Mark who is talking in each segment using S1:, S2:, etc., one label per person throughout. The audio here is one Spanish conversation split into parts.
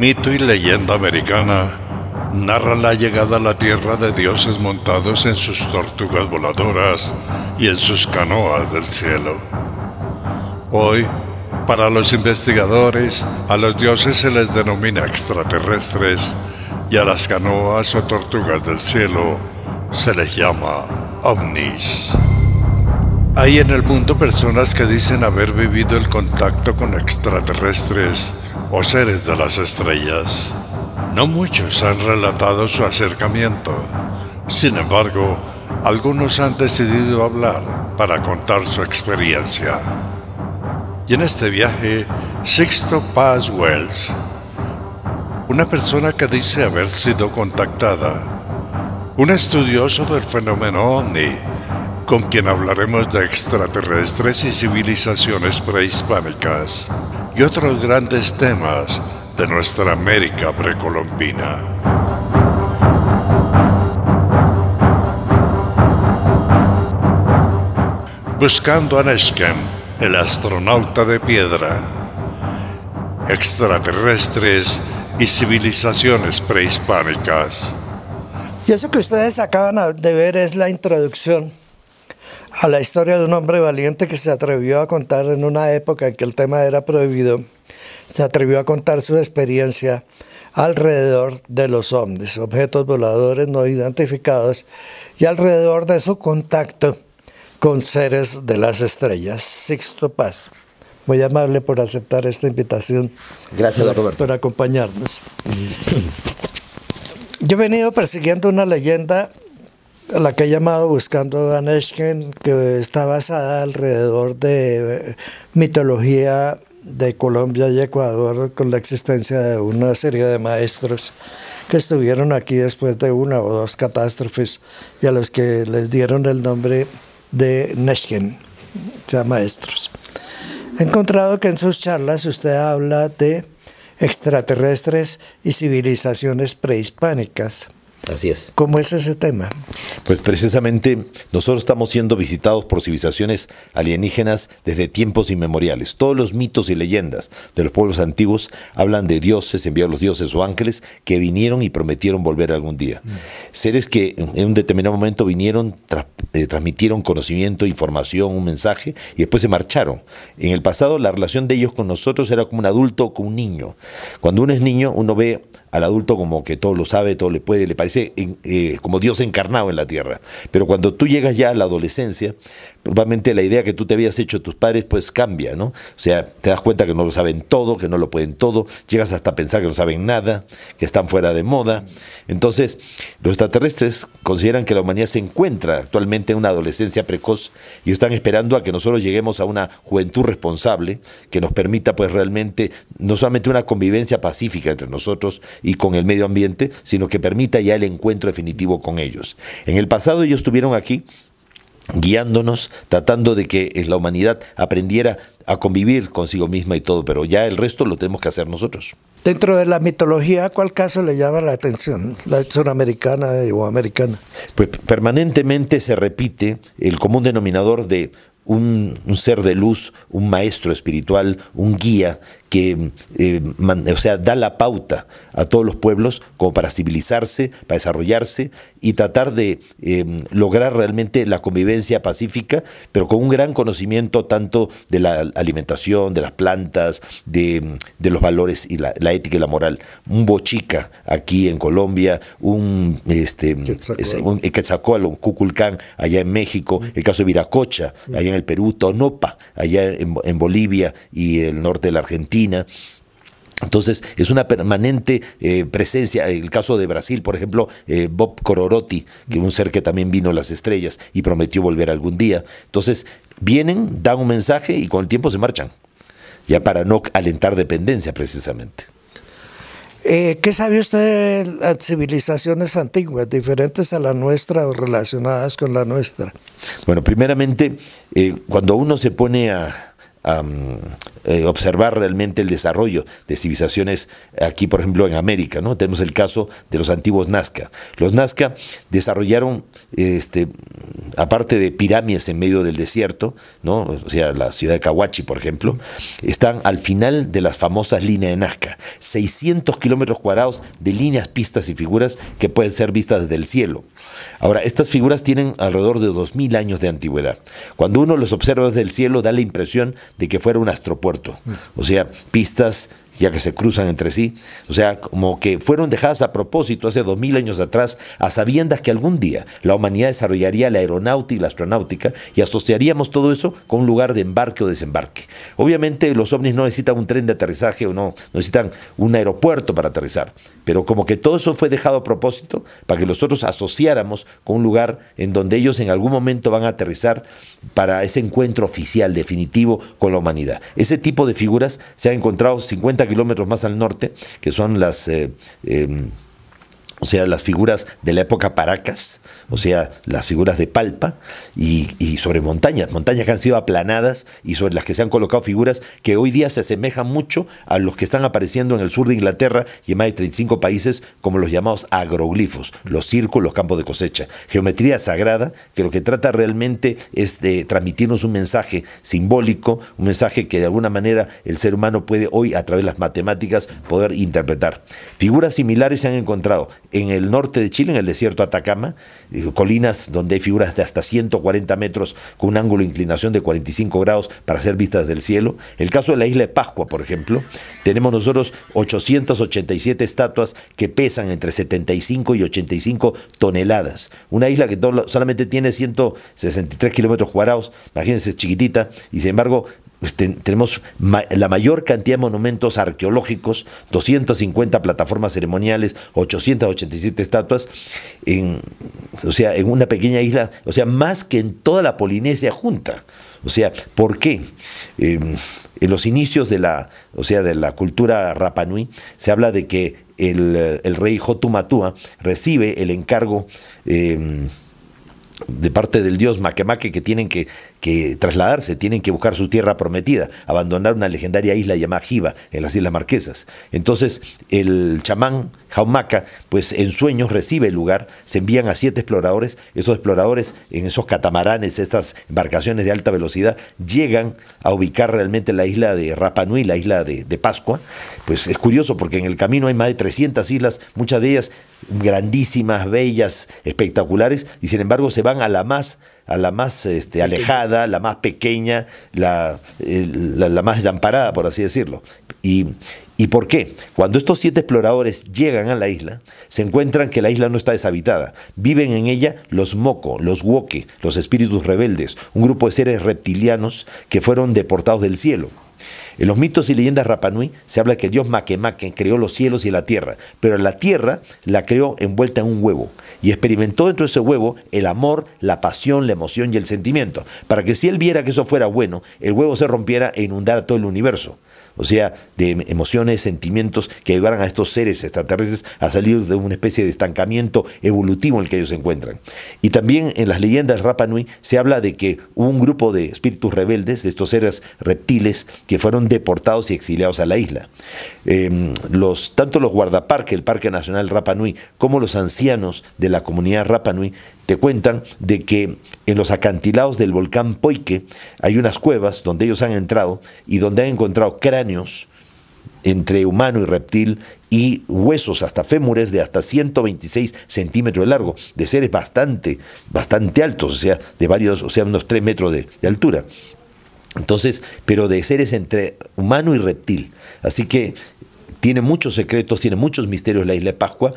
S1: Mito y leyenda americana narra la llegada a la tierra de dioses montados en sus tortugas voladoras y en sus canoas del cielo. Hoy, para los investigadores, a los dioses se les denomina extraterrestres y a las canoas o tortugas del cielo se les llama ovnis. Hay en el mundo personas que dicen haber vivido el contacto con extraterrestres o seres de las estrellas. No muchos han relatado su acercamiento. Sin embargo, algunos han decidido hablar para contar su experiencia. Y en este viaje, Sixto Paz Wells, una persona que dice haber sido contactada, un estudioso del fenómeno ovni, con quien hablaremos de extraterrestres y civilizaciones prehispánicas y otros grandes temas de nuestra América precolombina. buscando a Neshkem, el astronauta de piedra, extraterrestres y civilizaciones prehispánicas.
S2: Y eso que ustedes acaban de ver es la introducción a la historia de un hombre valiente que se atrevió a contar en una época en que el tema era prohibido, se atrevió a contar su experiencia alrededor de los hombres, objetos voladores no identificados, y alrededor de su contacto con seres de las estrellas. Sixto paso. Muy amable por aceptar esta invitación. Gracias, por, Roberto. Por acompañarnos. Yo he venido persiguiendo una leyenda la que he llamado Buscando a Daneshken, que está basada alrededor de eh, mitología de Colombia y Ecuador con la existencia de una serie de maestros que estuvieron aquí después de una o dos catástrofes y a los que les dieron el nombre de Neshken, o sea, maestros. He encontrado que en sus charlas usted habla de extraterrestres y civilizaciones prehispánicas. Así es. ¿Cómo es ese tema?
S3: Pues precisamente nosotros estamos siendo visitados por civilizaciones alienígenas desde tiempos inmemoriales. Todos los mitos y leyendas de los pueblos antiguos hablan de dioses, enviados los dioses o ángeles que vinieron y prometieron volver algún día. Mm. Seres que en un determinado momento vinieron, eh, transmitieron conocimiento, información, un mensaje y después se marcharon. En el pasado la relación de ellos con nosotros era como un adulto o un niño. Cuando uno es niño, uno ve al adulto como que todo lo sabe, todo le puede, le parece eh, como Dios encarnado en la tierra. Pero cuando tú llegas ya a la adolescencia, obviamente la idea que tú te habías hecho de tus padres, pues cambia, ¿no? O sea, te das cuenta que no lo saben todo, que no lo pueden todo, llegas hasta a pensar que no saben nada, que están fuera de moda. Entonces, los extraterrestres consideran que la humanidad se encuentra actualmente en una adolescencia precoz y están esperando a que nosotros lleguemos a una juventud responsable que nos permita, pues realmente, no solamente una convivencia pacífica entre nosotros y con el medio ambiente, sino que permita ya el encuentro definitivo con ellos. En el pasado ellos estuvieron aquí guiándonos, tratando de que eh, la humanidad aprendiera a convivir consigo misma y todo, pero ya el resto lo tenemos que hacer nosotros.
S2: Dentro de la mitología, ¿cuál caso le llama la atención? La americana o americana.
S3: Pues permanentemente se repite el común denominador de un, un, ser de luz, un maestro espiritual, un guía que eh, o sea, da la pauta a todos los pueblos como para civilizarse, para desarrollarse y tratar de em, lograr realmente la convivencia pacífica, pero con un gran conocimiento tanto de la alimentación, de las plantas, de, los valores y la, ética y la moral. Un bochica aquí en Colombia, un, este, Quetzalcoatl. Eh, un Cuculcán allá en México, mm. el caso de Viracocha mm. allá en el Perú, Tonopa allá en Bolivia y el norte de la Argentina entonces, es una permanente eh, presencia. El caso de Brasil, por ejemplo, eh, Bob Cororotti, que es un ser que también vino a las estrellas y prometió volver algún día. Entonces, vienen, dan un mensaje y con el tiempo se marchan. Ya para no alentar dependencia, precisamente.
S2: Eh, ¿Qué sabe usted de las civilizaciones antiguas, diferentes a la nuestra o relacionadas con la nuestra?
S3: Bueno, primeramente, cuando uno se pone a eh, observar realmente el desarrollo de civilizaciones aquí, por ejemplo, en América. ¿no? Tenemos el caso de los antiguos Nazca. Los Nazca desarrollaron, este, aparte de pirámides en medio del desierto, ¿no? o sea, la ciudad de Cahuachi, por ejemplo, están al final de las famosas líneas de Nazca. 600 kilómetros cuadrados de líneas, pistas y figuras que pueden ser vistas desde el cielo. Ahora, estas figuras tienen alrededor de 2.000 años de antigüedad. Cuando uno los observa desde el cielo, da la impresión de que fuera un astropuerto. O sea, pistas ya que se cruzan entre sí. O sea, como que fueron dejadas a propósito hace dos mil años atrás, a sabiendas que algún día la humanidad desarrollaría la aeronáutica y la astronáutica y asociaríamos todo eso con un lugar de embarque o desembarque. Obviamente los ovnis no necesitan un tren de aterrizaje o no, necesitan un aeropuerto para aterrizar, pero como que todo eso fue dejado a propósito para que nosotros asociáramos con un lugar en donde ellos en algún momento van a aterrizar para ese encuentro oficial, definitivo, con la humanidad. Ese tipo de figuras se han encontrado 50 kilómetros más al norte, que son las... Eh, em, o sea, las figuras de la época Paracas, o sea, las figuras de palpa, y, sobre montañas, montañas que han sido aplanadas y sobre las que se han colocado figuras que hoy día se asemejan mucho a los que están apareciendo en el sur de Inglaterra y en más de 35 países como los llamados agroglifos, los círculos, los campos de cosecha. Geometría sagrada, que lo que trata realmente es de transmitirnos un mensaje simbólico, un mensaje que de alguna manera el ser humano puede hoy a través de las matemáticas poder interpretar. Figuras similares se han encontrado en el norte de Chile, en el desierto Atacama, colinas donde hay figuras de hasta 140 metros con un ángulo de inclinación de 45 grados para ser vistas del cielo. El caso de la isla de Pascua, por ejemplo, tenemos nosotros 887 estatuas que pesan entre 75 y 85 toneladas. Una isla que solamente tiene 163 kilómetros cuadrados, imagínense, es chiquitita, y sin embargo pues, tenemos la mayor cantidad de monumentos arqueológicos, 250 plataformas ceremoniales, 887 estatuas, en, o sea, en una pequeña isla, o sea, más que en toda la Polinesia junta. O sea, ¿por qué? Em, en los inicios de la, o sea, de la cultura Rapanui se habla de que el, rey Jotumatúa recibe el encargo. Em, de parte del dios Maquemaque que tienen que, trasladarse, tienen que buscar su tierra prometida, abandonar una legendaria isla llamada Jiva en las Islas Marquesas. Entonces el chamán Jaumaca, pues en sueños recibe el lugar, se envían a siete exploradores, esos exploradores en esos catamaranes, estas embarcaciones de alta velocidad, llegan a ubicar realmente la isla de Rapanui, la isla de, de Pascua. Pues es curioso porque en el camino hay más de 300 islas, muchas de ellas grandísimas, bellas, espectaculares, y sin embargo se van a la más, a la más este, alejada, la más pequeña, la, la, más desamparada, por así decirlo. Y, ¿Y por qué? Cuando estos siete exploradores llegan a la isla, se encuentran que la isla no está deshabitada. Viven en ella los Moco, los Woke, los espíritus rebeldes, un grupo de seres reptilianos que fueron deportados del cielo. En los mitos y leyendas Rapanui se habla que Dios Makemake creó los cielos y la tierra, pero la tierra la creó envuelta en un huevo y experimentó dentro de ese huevo el amor, la pasión, la emoción y el sentimiento, para que si él viera que eso fuera bueno, el huevo se rompiera e inundara todo el universo o sea, de emociones, sentimientos que ayudaran a estos seres extraterrestres a salir de una especie de estancamiento evolutivo en el que ellos se encuentran. Y también en las leyendas Rapa Nui se habla de que hubo un grupo de espíritus rebeldes, de estos seres reptiles, que fueron deportados y exiliados a la isla. Em, los, tanto los guardaparques, el Parque Nacional Rapa Nui, como los ancianos de la comunidad Rapa Nui, te cuentan de que en los acantilados del volcán Poike hay unas cuevas donde ellos han entrado y donde han encontrado cráneos entre humano y reptil y huesos hasta fémures de hasta 126 centímetros de largo, de seres bastante, bastante altos, o sea, de varios, o sea, unos 3 metros de altura. Entonces, pero de seres entre humano y reptil. Así que tiene muchos secretos, tiene muchos misterios la isla de Pascua.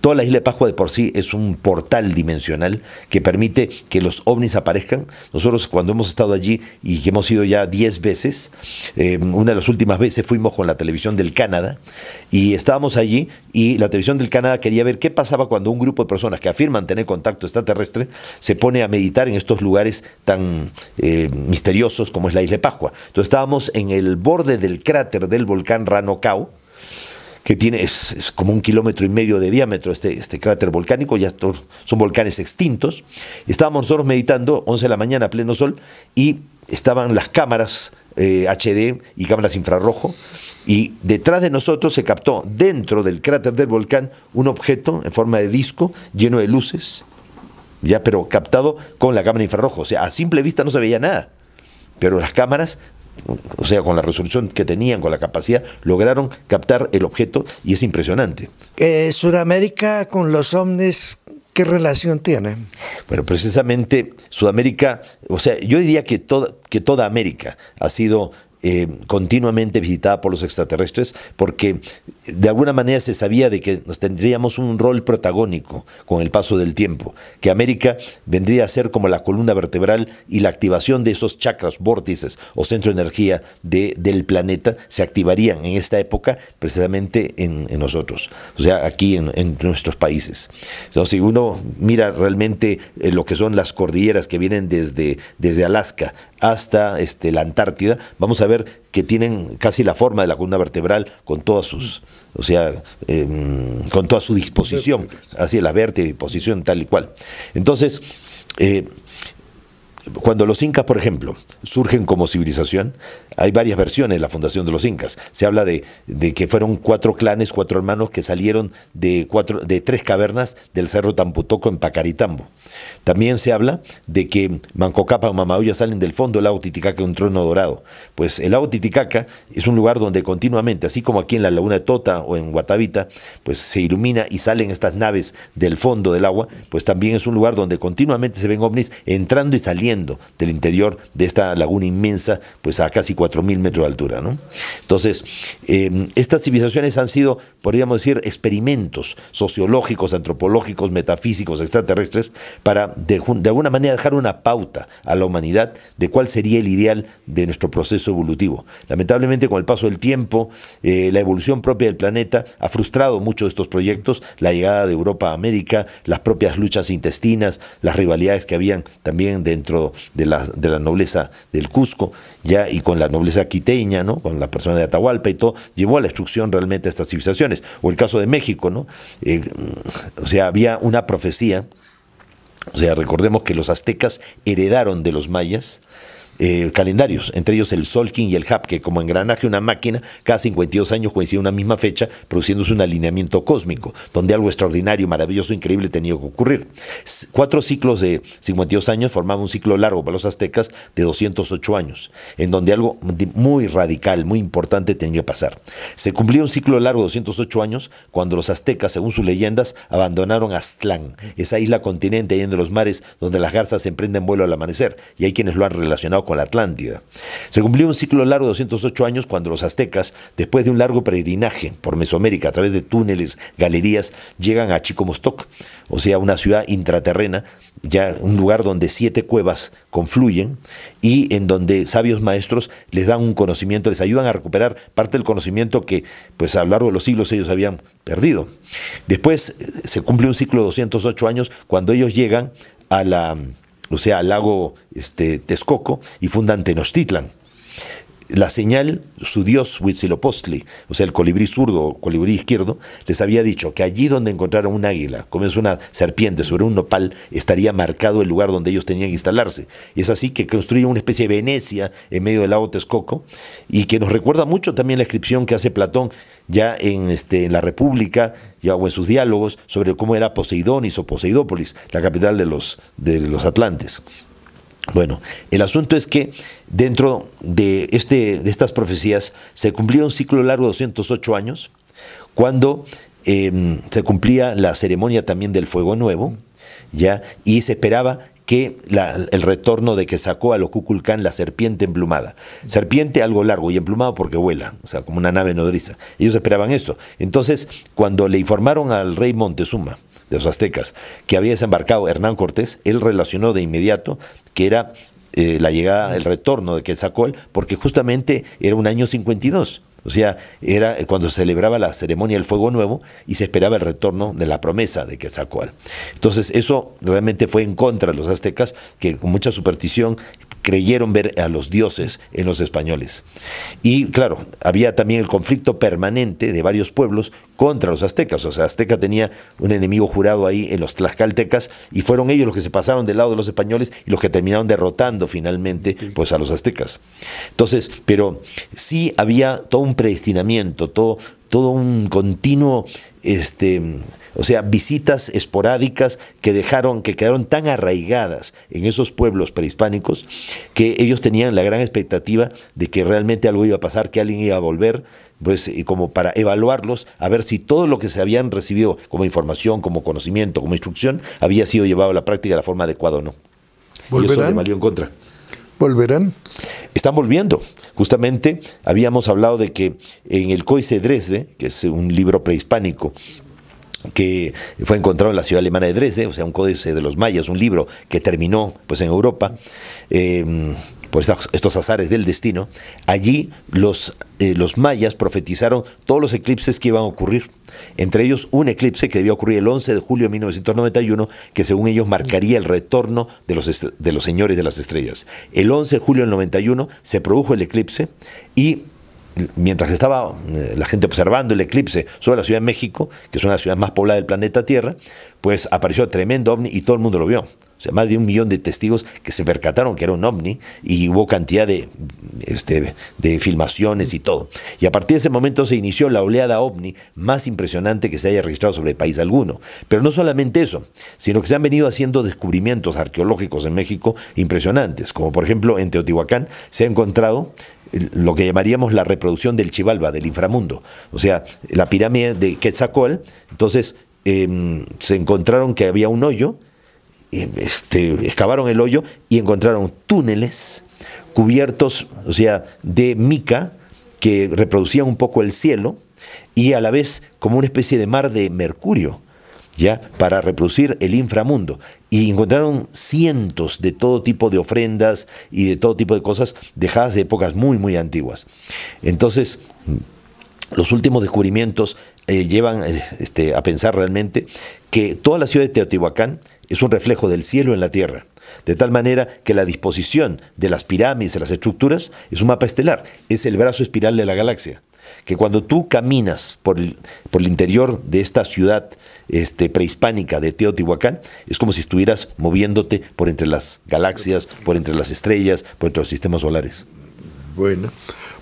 S3: Toda la isla de Pascua de por sí es un portal dimensional que permite que los ovnis aparezcan. Nosotros cuando hemos estado allí y que hemos ido ya 10 veces, eh, una de las últimas veces fuimos con la televisión del Canadá y estábamos allí y la televisión del Canadá quería ver qué pasaba cuando un grupo de personas que afirman tener contacto extraterrestre se pone a meditar en estos lugares tan eh, misteriosos como es la isla de Pascua. Entonces estábamos en el borde del cráter del volcán Ranocao, que tiene, es, como un kilómetro y medio de diámetro este, este cráter volcánico, ya son volcanes extintos. Estábamos nosotros meditando, 11 de la mañana, pleno sol, y estaban las cámaras HD eh, y cámaras infrarrojo, y detrás de nosotros se captó dentro del cráter del volcán un objeto en forma de disco lleno de luces, ya pero captado con la cámara infrarrojo, o sea, a simple vista no se veía nada, pero las cámaras o sea, con la resolución que tenían, con la capacidad, lograron captar el objeto y es impresionante. Eh,
S2: Sudamérica con los ovnis, ¿qué relación tiene?
S3: Bueno, precisamente Sudamérica, o sea, yo diría que toda, que toda América ha sido eh, continuamente visitada por los extraterrestres, porque de alguna manera se sabía de que nos tendríamos un rol protagónico con el paso del tiempo, que América vendría a ser como la columna vertebral y la activación de esos chakras, vórtices o centro de energía del planeta se activarían en esta época precisamente en, nosotros, o sea, aquí en, nuestros países. Entonces, si uno mira realmente eh, lo que son las cordilleras que vienen desde, desde Alaska hasta este, la Antártida, vamos a ver que tienen casi la forma de la columna vertebral con sus, o sea, em, con toda su disposición, así la verte disposición tal y cual. Entonces, eh, cuando los incas, por ejemplo, surgen como civilización, hay varias versiones de la fundación de los incas. Se habla de, que fueron cuatro clanes, cuatro hermanos que salieron de, cuatro, de tres cavernas del cerro Tamputoco en Pacaritambo. También se habla de que Mancocapa o Mamaoya salen del fondo del lago Titicaca, un trono dorado. Pues el lago Titicaca es un lugar donde continuamente, así como aquí en la laguna de Tota o en Guatavita, pues se ilumina y salen estas naves del fondo del agua, pues también es un lugar donde continuamente se ven ovnis entrando y saliendo del interior de esta laguna inmensa, pues a casi 4.000 metros de altura. ¿no? Entonces, em, estas civilizaciones han sido, podríamos decir, experimentos sociológicos, antropológicos, metafísicos, extraterrestres, para de, alguna manera dejar una pauta a la humanidad de cuál sería el ideal de nuestro proceso evolutivo. Lamentablemente, con el paso del tiempo, eh, la evolución propia del planeta ha frustrado muchos de estos proyectos, la llegada de Europa a América, las propias luchas intestinas, las rivalidades que habían también dentro de de la, de la nobleza del Cusco, ya y con la nobleza quiteña, ¿no? con la persona de Atahualpa y todo, llevó a la destrucción realmente a estas civilizaciones. O el caso de México, ¿no? Eh, o sea, había una profecía, o sea, recordemos que los aztecas heredaron de los mayas, eh, calendarios, entre ellos el Solkin y el Hap... que como engranaje una máquina, cada 52 años coincide una misma fecha, produciéndose un alineamiento cósmico, donde algo extraordinario, maravilloso, increíble tenía que ocurrir. Cuatro ciclos de 52 años formaban un ciclo largo para los aztecas de 208 años, en donde algo muy radical, muy importante tenía que pasar. Se cumplió un ciclo largo de 208 años cuando los aztecas, según sus leyendas, abandonaron Aztlán, esa isla continente ahí de los mares donde las garzas emprenden vuelo al amanecer, y hay quienes lo han relacionado con la Atlántida. Se cumplió un ciclo largo de 208 años cuando los aztecas, después de un largo peregrinaje por Mesoamérica a través de túneles, galerías, llegan a Chicomostoc, o sea, una ciudad intraterrena, ya un lugar donde siete cuevas confluyen y en donde sabios maestros les dan un conocimiento, les ayudan a recuperar parte del conocimiento que pues a lo largo de los siglos ellos habían perdido. Después eh, se cumple un ciclo de 208 años cuando ellos llegan a la o sea, al lago este, Texcoco, y fundan Tenochtitlan. La señal, su dios Huitzilopochtli, o sea, el colibrí zurdo o colibrí izquierdo, les había dicho que allí donde encontraron un águila, como es una serpiente sobre un nopal, estaría marcado el lugar donde ellos tenían que instalarse. Y es así que construye una especie de Venecia en medio del lago Texcoco, y que nos recuerda mucho también la inscripción que hace Platón ya en, este, la República ya, o en sus diálogos sobre cómo era Poseidonis o Poseidópolis, la capital de los, de los Atlantes. Bueno, el asunto es que dentro de, este, de estas profecías se cumplía un ciclo largo de 208 años, cuando em, se cumplía la ceremonia también del fuego nuevo, ¿ya? y se esperaba que la, el retorno de que sacó a los cúculcán la serpiente emplumada. Serpiente algo largo y emplumado porque vuela, o sea, como una nave nodriza. Ellos esperaban esto. Entonces, cuando le informaron al rey Montezuma de los aztecas que había desembarcado Hernán Cortés, él relacionó de inmediato que era eh, la llegada, el retorno de que sacó él, porque justamente era un año 52. O sea, era cuando se celebraba la ceremonia del fuego nuevo y se esperaba el retorno de la promesa de Quetzalcoatl. Entonces, eso realmente fue en contra de los aztecas, que con mucha superstición creyeron ver a los dioses en los españoles. Y claro, había también el conflicto permanente de varios pueblos contra los aztecas. O sea, Azteca tenía un enemigo jurado ahí en los tlaxcaltecas y fueron ellos los que se pasaron del lado de los españoles y los que terminaron derrotando finalmente pues a los aztecas. Entonces, pero sí había todo un predestinamiento, todo, todo un continuo, este, o sea, visitas esporádicas que dejaron, que quedaron tan arraigadas en esos pueblos prehispánicos que ellos tenían la gran expectativa de que realmente algo iba a pasar, que alguien iba a volver, pues como para evaluarlos, a ver si todo lo que se habían recibido como información, como conocimiento, como instrucción, había sido llevado a la práctica de la forma adecuada o no. Y eso le valió en contra. ¿Volverán? Están volviendo. Justamente habíamos hablado de que en el Códice Dresde, que es un libro prehispánico, que fue encontrado en la ciudad alemana de Dresde, o sea, un códice de los mayas, un libro que terminó pues en Europa. Eh, por estos azares del destino, allí los, eh, los mayas profetizaron todos los eclipses que iban a ocurrir, entre ellos un eclipse que debía ocurrir el 11 de julio de 1991, que según ellos marcaría el retorno de los, de los señores de las estrellas. El 11 de julio del 91 se produjo el eclipse y mientras estaba eh, la gente observando el eclipse sobre la Ciudad de México, que es una de las ciudades más pobladas del planeta Tierra, pues apareció tremendo ovni y todo el mundo lo vio. O sea, más de un millón de testigos que se percataron que era un ovni y hubo cantidad de, este, de filmaciones y todo. Y a partir de ese momento se inició la oleada ovni más impresionante que se haya registrado sobre el país alguno. Pero no solamente eso, sino que se han venido haciendo descubrimientos arqueológicos en México impresionantes, como por ejemplo en Teotihuacán se ha encontrado lo que llamaríamos la reproducción del Chivalba, del inframundo. O sea, la pirámide de Quetzalcoatl, entonces em, se encontraron que había un hoyo, este, excavaron el hoyo y encontraron túneles cubiertos, o sea, de mica que reproducían un poco el cielo y a la vez como una especie de mar de mercurio. ¿ya? para reproducir el inframundo. Y encontraron cientos de todo tipo de ofrendas y de todo tipo de cosas dejadas de épocas muy, muy antiguas. Entonces, los últimos descubrimientos eh, llevan eh, este, a pensar realmente que toda la ciudad de Teotihuacán es un reflejo del cielo en la tierra. De tal manera que la disposición de las pirámides, de las estructuras, es un mapa estelar, es el brazo espiral de la galaxia. Que cuando tú caminas por por el interior de esta ciudad este, prehispánica de Teotihuacán, es como si estuvieras moviéndote por entre las galaxias, por entre las estrellas, por entre los sistemas solares. Bueno,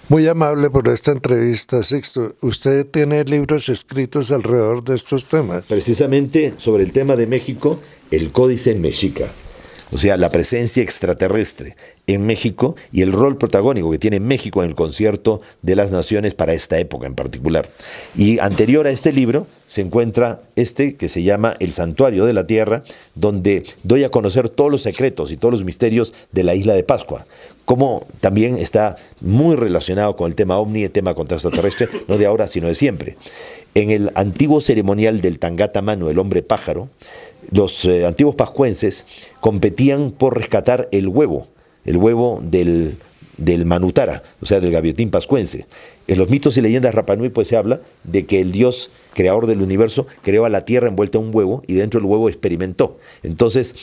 S3: muy amable
S1: por esta entrevista, Sixto. Usted tiene libros escritos alrededor de estos temas.
S3: Precisamente sobre el tema de México, el Códice Mexica o sea, la presencia extraterrestre en México y el rol protagónico que tiene México en el concierto de las naciones para esta época en particular. Y anterior a este libro se encuentra este que se llama El Santuario de la Tierra, donde doy a conocer todos los secretos y todos los misterios de la isla de Pascua, como también está muy relacionado con el tema ovni, el tema contacto extraterrestre no de ahora, sino de siempre. En el antiguo ceremonial del Tangata Mano, el hombre pájaro, los eh, antiguos pascuenses competían por rescatar el huevo, el huevo del, del Manutara, o sea, del gaviotín pascuense. En los mitos y leyendas Rapanui pues se habla de que el dios creador del universo creó a la tierra envuelta en un huevo y dentro del huevo experimentó. Entonces,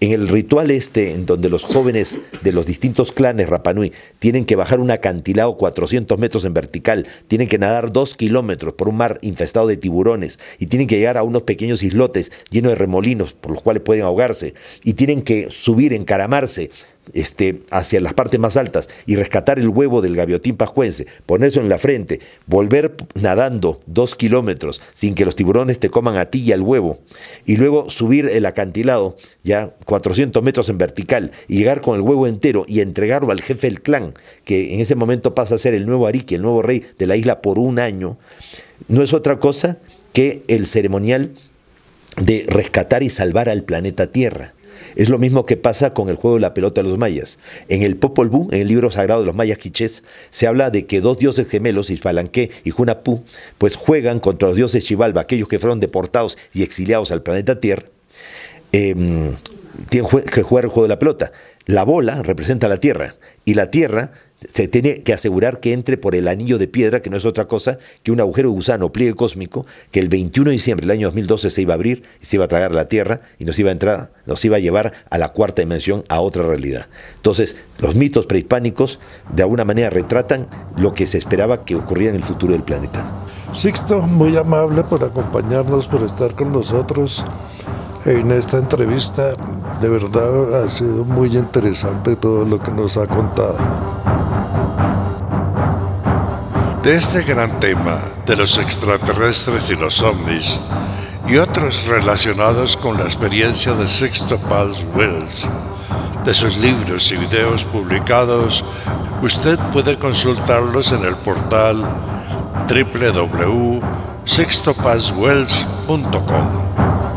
S3: en el ritual este, en donde los jóvenes de los distintos clanes Rapanui tienen que bajar un acantilado 400 metros en vertical, tienen que nadar dos kilómetros por un mar infestado de tiburones y tienen que llegar a unos pequeños islotes llenos de remolinos por los cuales pueden ahogarse y tienen que subir, encaramarse este, hacia las partes más altas y rescatar el huevo del gaviotín pascuense, ponerse en la frente, volver nadando dos kilómetros sin que los tiburones te coman a ti y al huevo, y luego subir el acantilado ya 400 metros en vertical y llegar con el huevo entero y entregarlo al jefe del clan, que en ese momento pasa a ser el nuevo Arique, el nuevo rey de la isla por un año, no es otra cosa que el ceremonial de rescatar y salvar al planeta Tierra. Es lo mismo que pasa con el juego de la pelota de los mayas. En el Popol Vuh, en el libro sagrado de los mayas quichés, se habla de que dos dioses gemelos, Isfalanqué y Junapú, pues juegan contra los dioses Chivalba, aquellos que fueron deportados y exiliados al planeta Tierra, em, tienen que jugar el juego de la pelota. La bola representa la Tierra y la Tierra se tiene que asegurar que entre por el anillo de piedra, que no es otra cosa que un agujero de gusano, pliegue cósmico, que el 21 de diciembre del año 2012 se iba a abrir y se iba a tragar la Tierra y nos iba a entrar, nos iba a llevar a la cuarta dimensión, a otra realidad. Entonces, los mitos prehispánicos de alguna manera retratan lo que se esperaba que ocurría en el futuro del planeta.
S1: Sixto, muy amable por acompañarnos, por estar con nosotros en esta entrevista. De verdad ha sido muy interesante todo lo que nos ha contado de este gran tema de los extraterrestres y los ovnis y otros relacionados con la experiencia de Sexto Paz Wells. De sus libros y videos publicados, usted puede consultarlos en el portal www.sextopazwells.com.